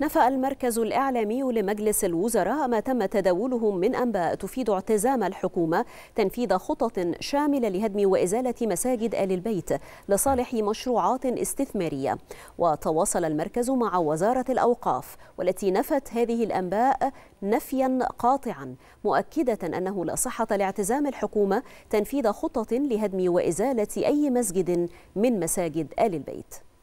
نفى المركز الإعلامي لمجلس الوزراء ما تم تداوله من أنباء تفيد اعتزام الحكومة تنفيذ خطط شاملة لهدم وإزالة مساجد آل البيت لصالح مشروعات استثمارية وتواصل المركز مع وزارة الأوقاف والتي نفت هذه الأنباء نفيا قاطعا مؤكدة أنه لا صحة لاعتزام الحكومة تنفيذ خطط لهدم وإزالة أي مسجد من مساجد آل البيت